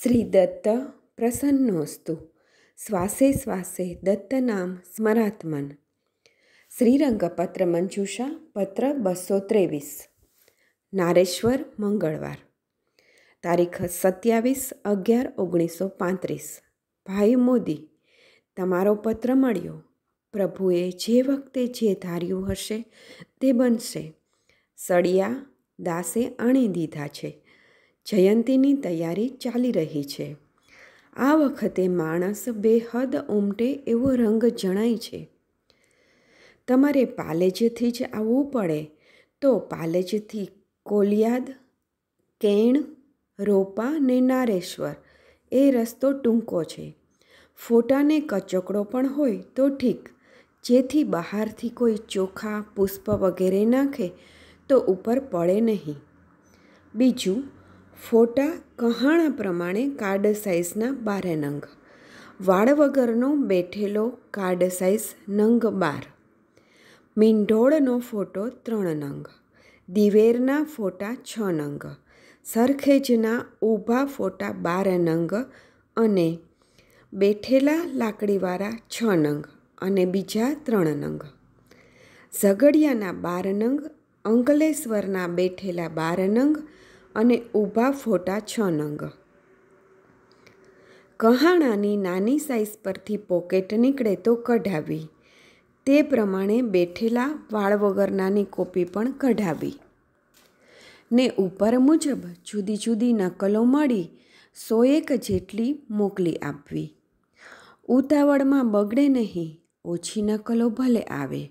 શ્રી દત્ત પ્રસન્નોસ્તુ શ્વાસે શ્વાસે દત્ત નામ સ્મરાત્મન શ્રીરંગપત્ર મંજુષા પત્ર બસો ત્રેવીસ નારેશ્વર મંગળવાર તારીખ સત્યાવીસ અગિયાર ઓગણીસો પાંત્રીસ ભાઈ મોદી તમારો પત્ર મળ્યો પ્રભુએ જે વખતે જે ધાર્યું હશે તે બનશે સળિયા દાસે આણી દીધા છે જયંતીની તૈયારી ચાલી રહી છે આ વખતે માણસ બેહદ ઉમટે એવો રંગ જણાય છે તમારે પાલેજથી જ આવવું પડે તો પાલેજથી કોલિયાદ કેણ રોપા ને નારેશ્વર એ રસ્તો ટૂંકો છે ફોટાને કચોકડો પણ હોય તો ઠીક જેથી બહારથી કોઈ ચોખા પુષ્પ વગેરે નાખે તો ઉપર પડે નહીં બીજું ફોટા કહાણા પ્રમાણે કાર્ડ સાઇઝના બારે નંગ વાળ વગરનો બેઠેલો કાર્ડ સાઇઝ નંગ બાર મીંઢોળનો ફોટો ત્રણ નંગ દિવેરના ફોટા છ નંગ સરખેજના ઊભા ફોટા બાર નંગ અને બેઠેલા લાકડીવાળા છ નંગ અને બીજા ત્રણ નંગ ઝઘડિયાના બાર નંગ અંકલેશ્વરના બેઠેલા બાર નંગ અને ઊભા ફોટા છ નંગ કહાણાની નાની સાઈઝ પરથી પોકેટ નીકળે તો કઢાવી તે પ્રમાણે બેઠેલા વાળ વગર નાની કોપી પણ કઢાવી ને ઉપર મુજબ જુદી જુદી નકલો મળી સોએક જેટલી મોકલી આપવી ઉતાવળમાં બગડે નહીં ઓછી નકલો ભલે આવે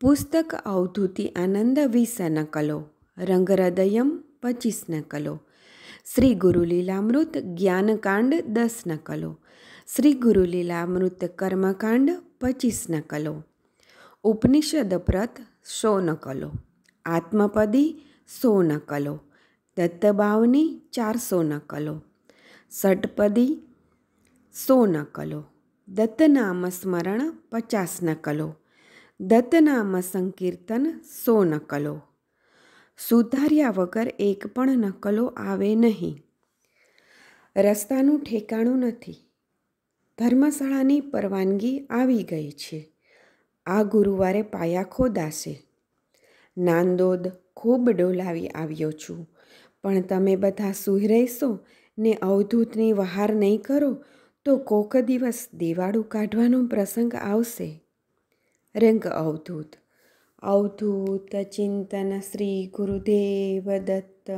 પુસ્તક અવધૂતિ આનંદ વીસા નકલો રંગહૃદયમ પચીસ નકલો શ્રી ગુરુલીલામૃત જ્ઞાનકાંડ દસ નકલો શ્રી ગુરુલીલામૃત કર્મકાંડ પચીસ નકલો ઉપનિષદ પ્રત સો નકલો આત્મપદી સો નકલો દત્તબાવની ચારસો નકલો ષટપદી સો નકલો દત્તનામ સ્મરણ પચાસ નકલો દત્તનામ સંકીર્તન સો નકલો સુધાર્યા વગર એક પણ નકલો આવે નહીં રસ્તાનું ઠેકાણું નથી ધર્મશાળાની પરવાનગી આવી ગઈ છે આ ગુરુવારે પાયા ખોદાશે નાંદોદ ખૂબ ડોલાવી આવ્યો છું પણ તમે બધા સુઈ રહેશો ને અવધૂતની વહાર નહીં કરો તો કોક દિવસ દિવાળું કાઢવાનો પ્રસંગ આવશે રંગ અવધૂત अवधूतचिन्तनश्रीगुरुदेवदत्त